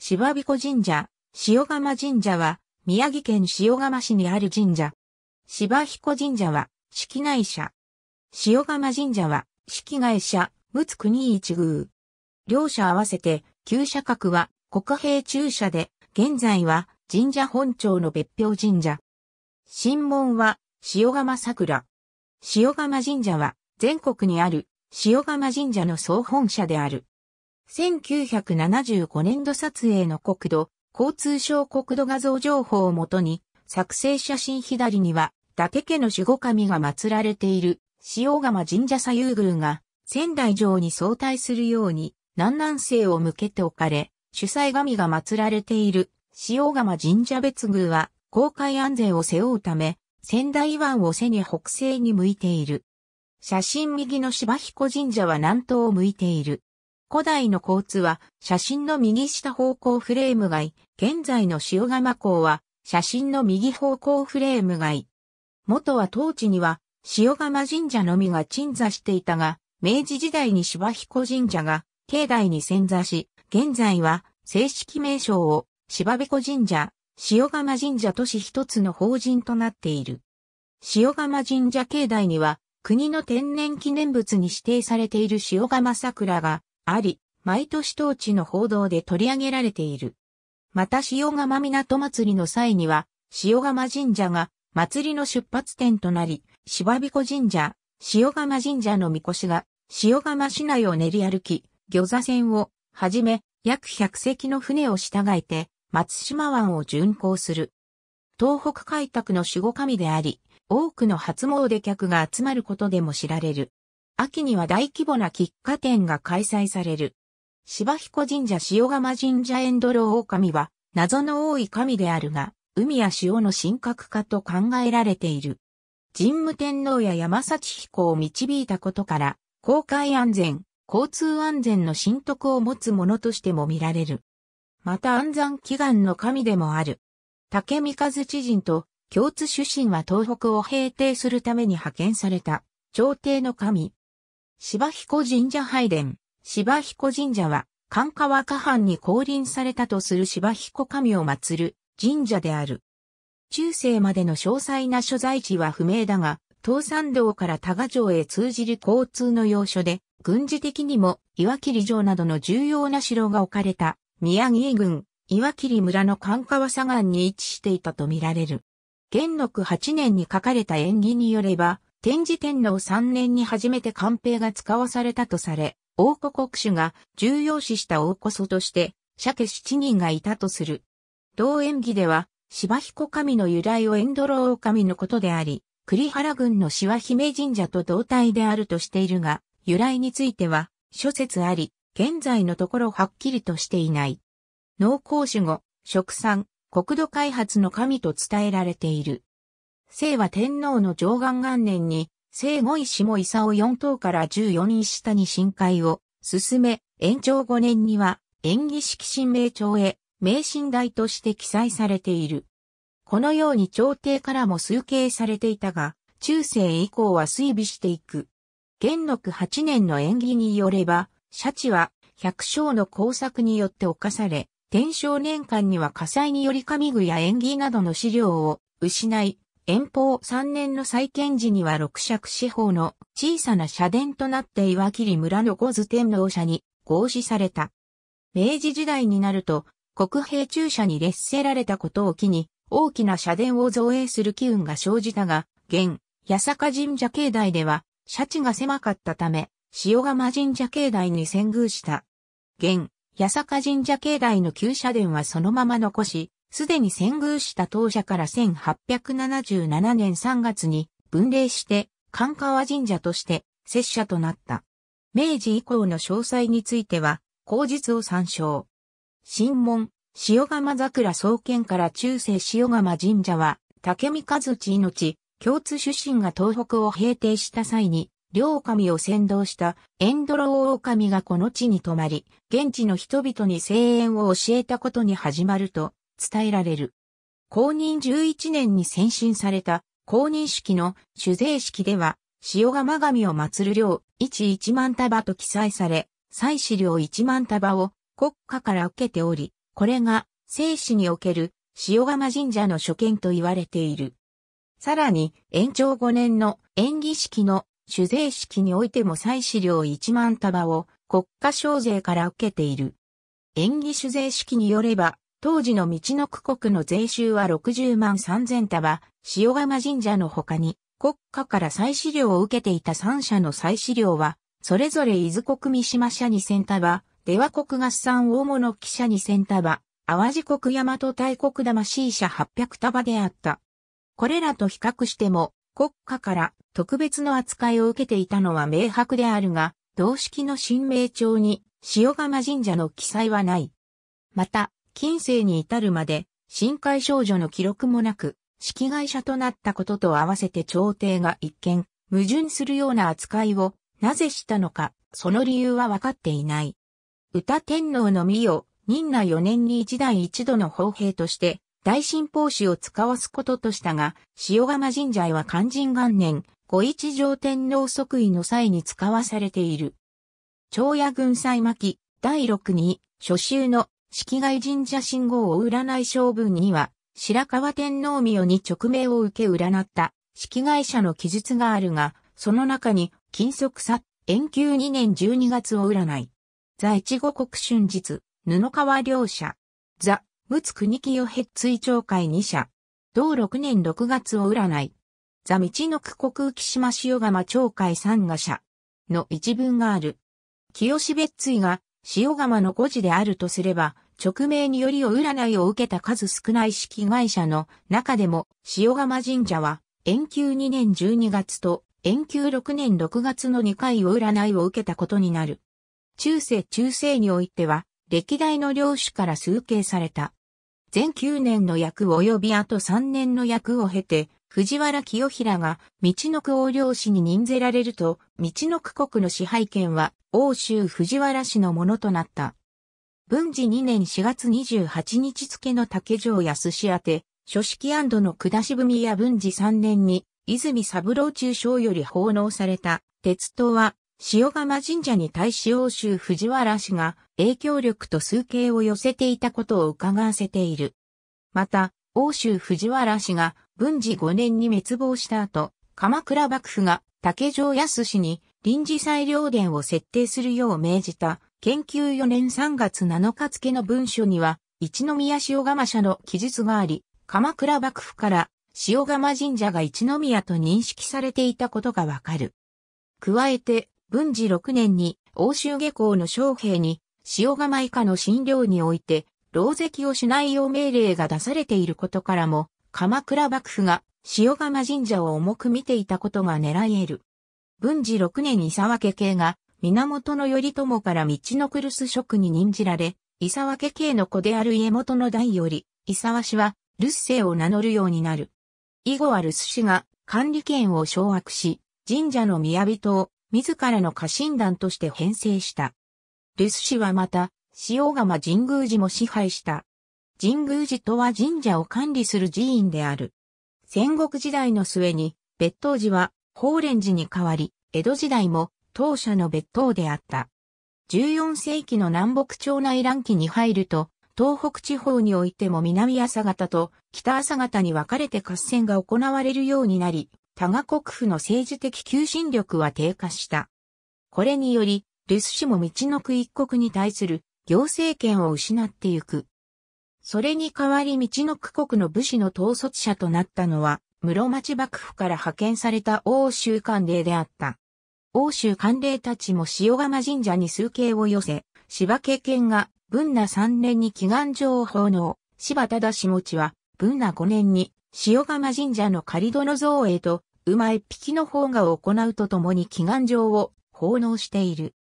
芝彦神社、塩釜神社は、宮城県塩釜市にある神社。芝彦神社は、式内社。塩釜神社は、式外社、陸奥国一宮。両社合わせて、旧社格は、国兵中社で、現在は、神社本庁の別表神社。神門は、塩釜桜。塩釜神社は、全国にある、塩釜神社の総本社である。1975年度撮影の国土、交通省国土画像情報をもとに、作成写真左には、伊達家の守護神が祀られている、塩釜神社左右宮が、仙台城に相対するように、南南西を向けて置かれ、主催神が祀られている、塩釜神社別宮は、公開安全を背負うため、仙台湾を背に北西に向いている。写真右の柴彦神社は南東を向いている。古代の交通は写真の右下方向フレーム外、現在の塩釜港は写真の右方向フレーム外。元は当地には塩釜神社のみが鎮座していたが、明治時代に芝彦神社が境内に潜座し、現在は正式名称を芝彦神社、塩釜神社都市一つの法人となっている。塩釜神社境内には国の天然記念物に指定されている塩釜桜があり、毎年当地の報道で取り上げられている。また塩釜港祭りの際には、塩釜神社が祭りの出発点となり、芝彦神社、塩釜神社の神輿が、塩釜市内を練り歩き、魚座船をはじめ、約100隻の船を従えて、松島湾を巡航する。東北開拓の守護神であり、多くの初詣客が集まることでも知られる。秋には大規模な喫茶店が開催される。芝彦神社塩釜神社エンドロオオカミは、謎の多い神であるが、海や潮の神格化と考えられている。神武天皇や山幸彦を導いたことから、公開安全、交通安全の神徳を持つものとしても見られる。また安山祈願の神でもある。竹三和知人と共通主神は東北を平定するために派遣された朝廷の神、芝彦神社拝殿。芝彦神社は、寒川下藩に降臨されたとする芝彦神を祀る神社である。中世までの詳細な所在地は不明だが、東山道から多賀城へ通じる交通の要所で、軍事的にも岩切城などの重要な城が置かれた宮城郡岩切村の寒川左岸に位置していたとみられる。元禄8年に書かれた縁起によれば、天智天皇3年に初めて官兵が使わされたとされ、王子国主が重要視した王こそとして、鮭七人がいたとする。同演技では、芝彦神の由来をエンドロー神のことであり、栗原郡の芝姫神社と同体であるとしているが、由来については、諸説あり、現在のところはっきりとしていない。農耕守後、食産、国土開発の神と伝えられている。清和天皇の上岸元年に、生後石も佐を4等から14位下に深海を進め、延長5年には、演技式神明帳へ、名神代として記載されている。このように朝廷からも推計されていたが、中世以降は推微していく。元禄8年の演技によれば、シャチは百姓の工作によって侵され、天正年間には火災により神具や演技などの資料を失い、遠方3年の再建時には六尺四方の小さな社殿となって岩切村の五図天皇社に合祀された。明治時代になると国兵中車に列せられたことを機に大きな社殿を造営する機運が生じたが、現、八坂神社境内では、社地が狭かったため、塩釜神社境内に遷宮した。現、八坂神社境内の旧社殿はそのまま残し、すでに遷宮した当社から1877年3月に分霊して、関川神社として拙者となった。明治以降の詳細については、後実を参照。神門、塩釜桜創建から中世塩釜神社は、武見和地命、共通出身が東北を平定した際に、両神を先導したエンドロカミがこの地に泊まり、現地の人々に声援を教えたことに始まると伝えられる。公認11年に先進された公認式の主税式では、塩釜神を祀る量11万束と記載され、祭祀量1万束を国家から受けており、これが生死における塩釜神社の所見と言われている。さらに、延長5年の演技式の主税式においても祭祀量1万束を国家省税から受けている。演技主税式によれば、当時の道の区国の税収は60万3000束、塩釜神社の他に、国家から祭資料を受けていた3社の祭資料は、それぞれ伊豆国三島社に千束、出羽国合算大物記者に千束、淡路国大和大国魂社800束であった。これらと比較しても、国家から特別の扱いを受けていたのは明白であるが、同式の新名帳に塩釜神社の記載はない。また、近世に至るまで、深海少女の記録もなく、式会社となったことと合わせて朝廷が一見、矛盾するような扱いを、なぜしたのか、その理由は分かっていない。歌天皇の御を、任那四年に一代一度の砲兵として、大神宝紙を使わすこととしたが、塩釜神社へは肝心元年、五一条天皇即位の際に使わされている。長野軍祭巻、第六に、初秋の式外神社信号を占い将軍には、白川天皇御代に直命を受け占った、式外者の記述があるが、その中に、金足さ、延久2年12月を占い。座越後国春日、布川両社。座、陸奥国清ヘッ追町会2社。同6年6月を占い。座道の区国浮島塩釜町会三賀社の一文がある。清別追が塩釜の誤字であるとすれば、直命によりを占いを受けた数少ない式会社の中でも、塩釜神社は、延休2年12月と、延休6年6月の2回を占いを受けたことになる。中世中世においては、歴代の領主から数形された。全9年の役及びあと3年の役を経て、藤原清平が、道の区王領氏に任ぜられると、道の区国の支配権は、欧州藤原氏のものとなった。文治2年4月28日付の竹城安氏宛て、書式の下し文や文治3年に、泉三郎中将より奉納された、鉄刀は、塩釜神社に対し欧州藤原氏が影響力と数形を寄せていたことを伺わせている。また、欧州藤原氏が文治5年に滅亡した後、鎌倉幕府が竹城康氏に臨時裁量伝を設定するよう命じた、研究4年3月7日付の文書には、一宮塩釜社の記述があり、鎌倉幕府から塩釜神社が一宮と認識されていたことがわかる。加えて、文治6年に欧州下校の将兵に塩釜以下の診療において、牢石をしないよう命令が出されていることからも、鎌倉幕府が塩釜神社を重く見ていたことが狙える。文治6年伊沢家系が、源頼朝から道のクルス職に任じられ、伊沢家系の子である家元の代より、伊沢氏は、留守生を名乗るようになる。以後は留守氏が管理権を掌握し、神社の宮人を自らの家臣団として編成した。留守氏はまた、塩釜神宮寺も支配した。神宮寺とは神社を管理する寺院である。戦国時代の末に、別当寺は法蓮寺に代わり、江戸時代も当社の別当であった。14世紀の南北朝内乱期に入ると、東北地方においても南朝方と北朝方に分かれて合戦が行われるようになり、多賀国府の政治的求心力は低下した。これにより、留守氏も道の区一国に対する行政権を失ってゆく。それに代わり道の区国の武士の統率者となったのは、室町幕府から派遣された欧州官令であった。欧州官令たちも塩釜神社に数形を寄せ、柴家県が文那三年に祈願状を奉納、柴忠下持は文那五年に塩釜神社の仮殿造営と馬一匹の方が行うとともに祈願状を奉納している。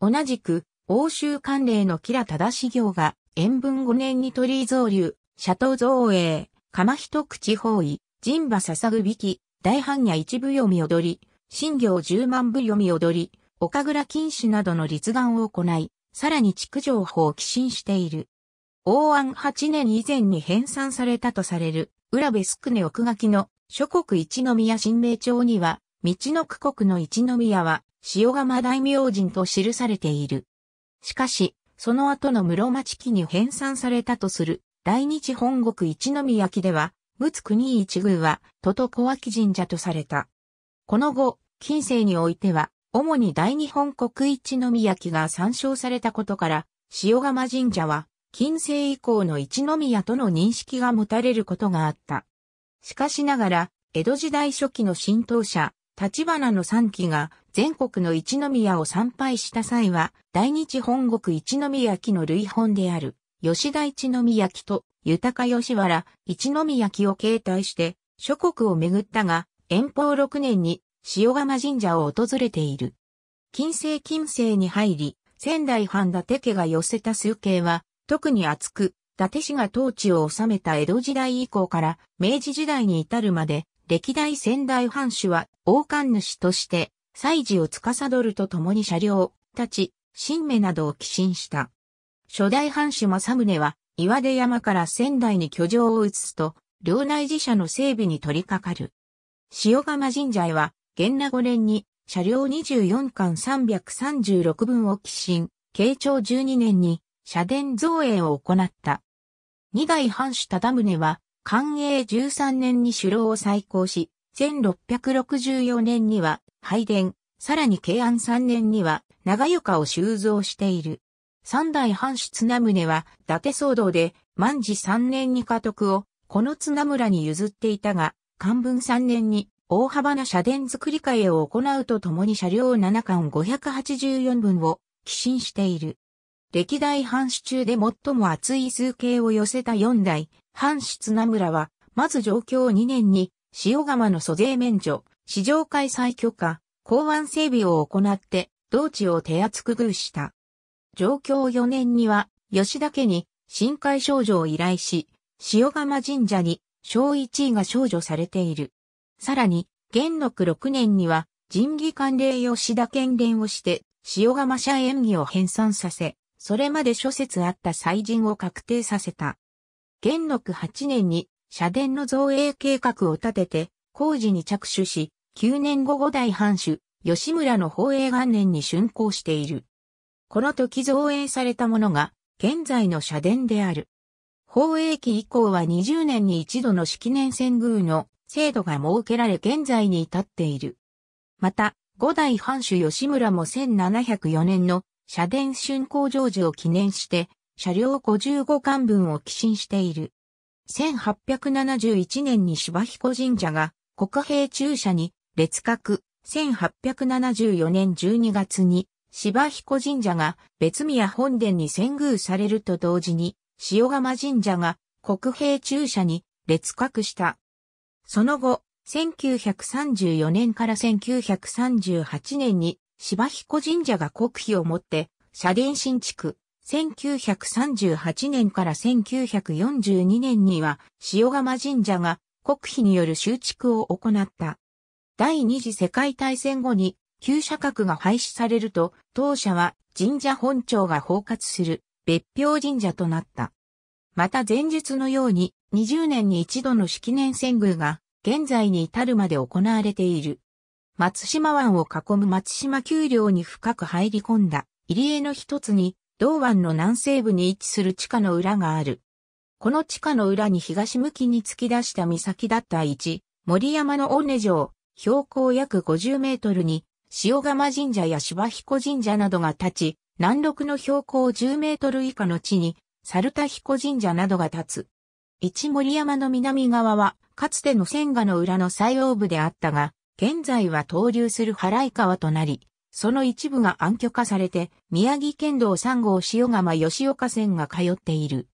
同じく、欧州官令の吉良忠行が、塩分五年に鳥居造流、斜塔造営、釜一口方位、人馬捧ぐびき、大般若一部読み踊り、新行十万部読み踊り、岡倉禁止などの立願を行い、さらに築情報を寄進している。王安八年以前に編纂されたとされる、浦部宿根奥垣の諸国一宮神明町には、道の区国の一宮は、塩釜大明神と記されている。しかし、その後の室町期に編纂されたとする、大日本国一宮記では、陸奥国一宮は、とこ小脇神社とされた。この後、近世においては、主に大日本国一宮家が参照されたことから、塩釜神社は、近世以降の一宮との認識が持たれることがあった。しかしながら、江戸時代初期の神道者、立花の三期が全国の一宮を参拝した際は、大日本国一宮期の類本である。吉田一宮木と豊吉原一宮木を形態して諸国を巡ったが、遠方6年に塩釜神社を訪れている。近世近世に入り、仙台藩伊達家が寄せた数形は、特に厚く、伊達氏が統治を治めた江戸時代以降から明治時代に至るまで、歴代仙台藩主は王冠主として、祭事を司るとともに車両、立ち、神名などを寄進した。初代藩主政宗は、岩出山から仙台に居城を移すと、領内寺社の整備に取り掛かる。塩釜神社へは、元那5年に、車両24巻336分を寄進、慶長12年に、社殿造営を行った。二代藩主忠宗は、寛永13年に首領を再興し、1664年には、拝殿、さらに慶安3年には、長床を修造している。三代藩主綱宗は、伊達騒動で、万治三年に家督を、この綱村に譲っていたが、漢文三年に、大幅な社殿作り替えを行うとともに車両七巻584分を、寄進している。歴代藩主中で最も厚い数形を寄せた四代、藩主綱村は、まず状況二年に、塩釜の租税免除、市場開催許可、港湾整備を行って、同地を手厚く遇した。上京4年には、吉田家に深海少女を依頼し、塩釜神社に小一位が少女されている。さらに、元禄6年には、神義官連、吉田県連をして、塩釜社演技を編纂させ、それまで諸説あった祭神を確定させた。元禄8年に、社殿の造営計画を立てて、工事に着手し、9年後5代藩主、吉村の宝永元年に竣工している。この時造営されたものが、現在の社殿である。宝永期以降は20年に一度の式年遷宮の制度が設けられ現在に至っている。また、五代藩主吉村も1704年の社殿春工成就を記念して、車両55巻分を寄進している。1871年に芝彦神社が国兵中車に列閣、1874年12月に芝彦神社が別宮本殿に遷宮されると同時に、塩釜神社が国兵中車に列格した。その後、1934年から1938年に芝彦神社が国費を持って社殿新築。1938年から1942年には塩釜神社が国費による修築を行った。第二次世界大戦後に旧社格が廃止されると、当社は神社本庁が包括する別表神社となった。また前述のように、20年に一度の式年遷宮が、現在に至るまで行われている。松島湾を囲む松島丘陵に深く入り込んだ、入江の一つに、道湾の南西部に位置する地下の裏がある。この地下の裏に東向きに突き出した岬だった位置、森山の尾根城、標高約50メートルに塩釜神社や芝彦神社などが立ち、南麓の標高10メートル以下の地に、猿田彦神社などが立つ。一森山の南側は、かつての千賀の裏の西欧部であったが、現在は投流する原井川となり、その一部が暗渠化されて、宮城県道3号塩釜吉岡線が通っている。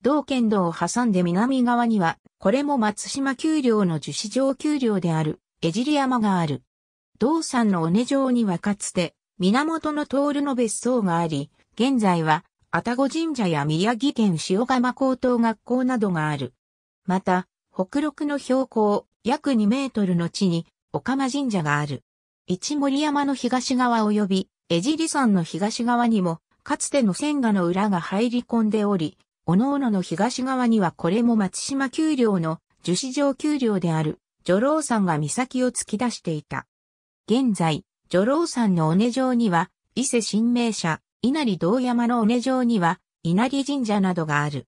同県道を挟んで南側には、これも松島丘陵の樹脂状丘陵である、江尻山がある。道山の尾根城にはかつて、源の徹の別荘があり、現在は、愛宕神社や宮城県塩釜高等学校などがある。また、北陸の標高約2メートルの地に、岡間神社がある。一森山の東側及び、江尻山の東側にも、かつての千賀の裏が入り込んでおり、おのおのの東側にはこれも松島丘陵の樹脂状丘陵である、女郎山が岬を突き出していた。現在、女郎山の尾根城には、伊勢神明社、稲荷道山の尾根城には、稲荷神社などがある。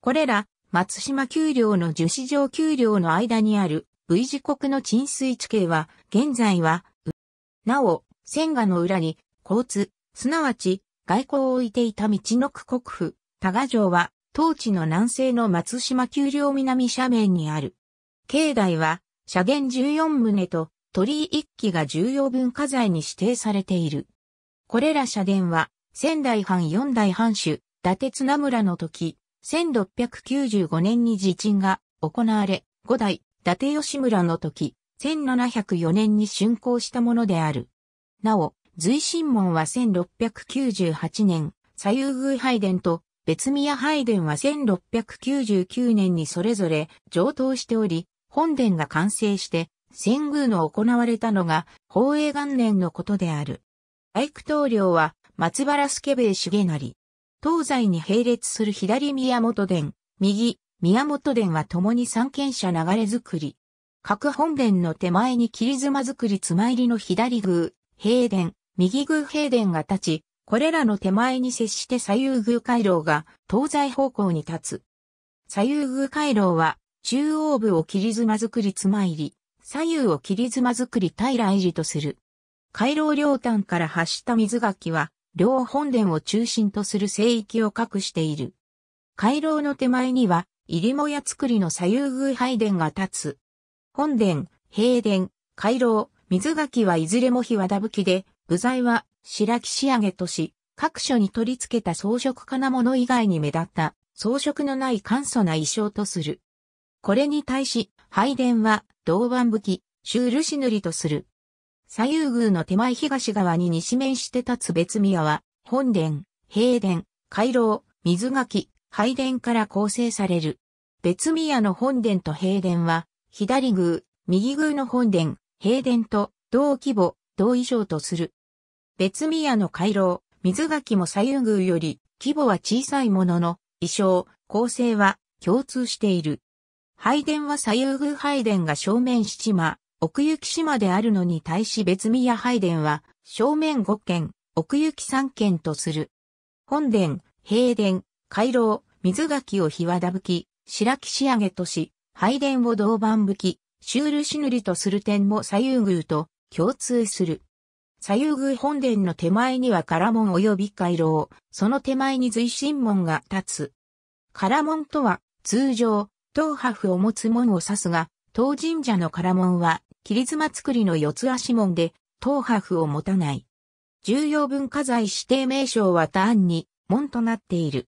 これら、松島丘陵の樹脂城丘陵の間にある V 字国の沈水地形は、現在は、なお、千画の裏に、交通、すなわち、外交を置いていた道の区国府、多賀城は、当地の南西の松島丘陵南斜面にある。境内は、斜限14棟と鳥居一揆が重要文化財に指定されている。これら社殿は、仙台藩四代藩主、伊達綱村の時、1695年に地鎮が行われ、五代、伊達吉村の時、1704年に竣工したものである。なお、随神門は1698年、左右宮拝殿と別宮拝殿は1699年にそれぞれ上等しており、本殿が完成して遷宮の行われたのが、宝永元年のことである。大工棟梁は、松原助兵衛重成。東西に並列する左宮本殿、右、宮本殿は共に三権者流れ作り。各本殿の手前に切妻作り妻入りの左宮、平殿、右宮平殿が立ち、これらの手前に接して左右宮回廊が東西方向に立つ。左右宮回廊は中央部を切妻作り妻入り、左右を切り妻作り平来寺とする。回廊両端から発した水垣は、両本殿を中心とする聖域を隠している。回廊の手前には、入も屋作りの左右偶拝殿が立つ。本殿、平殿、回廊、水垣はいずれも日和田吹きで、部材は白木仕上げとし、各所に取り付けた装飾金物以外に目立った装飾のない簡素な衣装とする。これに対し、拝殿は銅板武器、州ルシ塗りとする。左右宮の手前東側に西面して立つ別宮は、本殿、平殿、回廊、水垣、拝殿から構成される。別宮の本殿と平殿は、左宮、右宮の本殿、平殿と同規模、同以上とする。別宮の回廊、水垣も左右宮より規模は小さいものの、衣装、構成は共通している。拝殿は左右宮拝殿が正面七間、奥行き島であるのに対し別宮拝殿は正面五軒、奥行き三軒とする。本殿、平殿、回廊、水垣を日和田吹き、白木仕上げとし、拝殿を銅板吹き、シュールしぬりとする点も左右宮と共通する。左右宮本殿の手前には唐門及び回廊、その手前に随神門が立つ。唐門とは、通常、頭破を持つ門を指すが、当神社の唐門は、切妻作りの四つ足門で、頭破を持たない。重要文化財指定名称は単に、門となっている。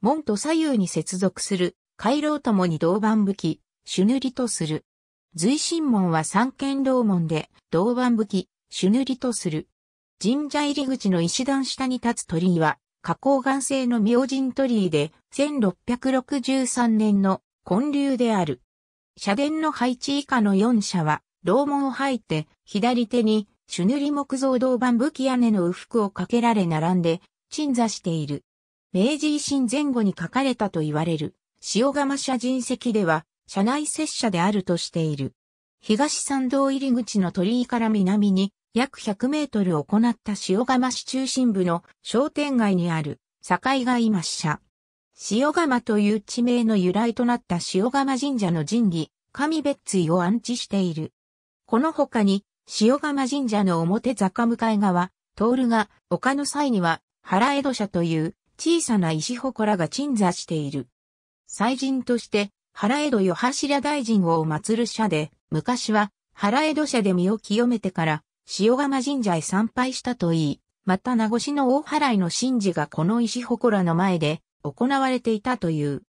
門と左右に接続する、回廊ともに銅板武器、朱塗りとする。随神門は三剣道門で、銅板武器、朱塗りとする。神社入り口の石段下に立つ鳥居は、花崗岩製の明神鳥居で、1663年の混流である。社殿の配置以下の4社は、楼門を入って、左手に、朱塗り木造銅板武器屋根の右服をかけられ並んで、鎮座している。明治維新前後に書かれたと言われる、塩釜社人石では、社内拙者であるとしている。東参道入り口の鳥居から南に、約100メートル行った塩釜市中心部の商店街にある、境街今社。塩釜という地名の由来となった塩釜神社の神器、神別井を安置している。この他に、塩釜神社の表坂向かい側、徹が丘の際には、原江戸社という小さな石祠が鎮座している。祭神として、原江戸与柱大臣を祀る社で、昔は原江戸社で身を清めてから、塩釜神社へ参拝したといい、また名護市の大祓いの神事がこの石祠の前で行われていたという。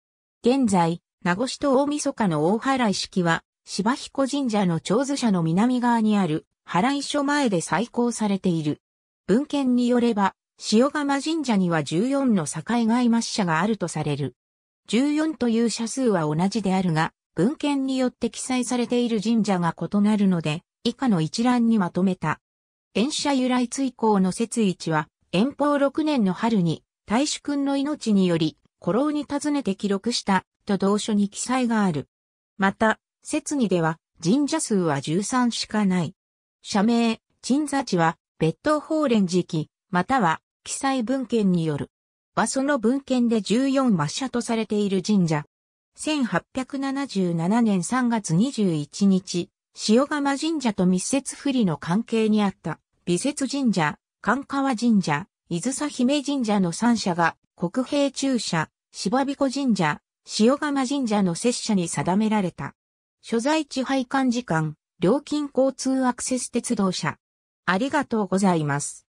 現在、名護市と大晦日の大払い式は、芝彦神社の長寿社の南側にある、払い所前で再興されている。文献によれば、塩釜神社には14の境外抹社があるとされる。14という社数は同じであるが、文献によって記載されている神社が異なるので、以下の一覧にまとめた。遠社由来追行の設置は、遠方6年の春に、大主君の命により、古老に尋ねて記録した、と同書に記載がある。また、説にでは、神社数は13しかない。社名、鎮座地は、別当法蓮時期、または、記載文献による。はその文献で14抹社とされている神社。1877年3月21日、塩釜神社と密接不利の関係にあった、美節神社、関川神社、伊豆佐姫神社の三社が、国平中社、芝彦神社、塩釜神社の摂社に定められた。所在地配管時間、料金交通アクセス鉄道社。ありがとうございます。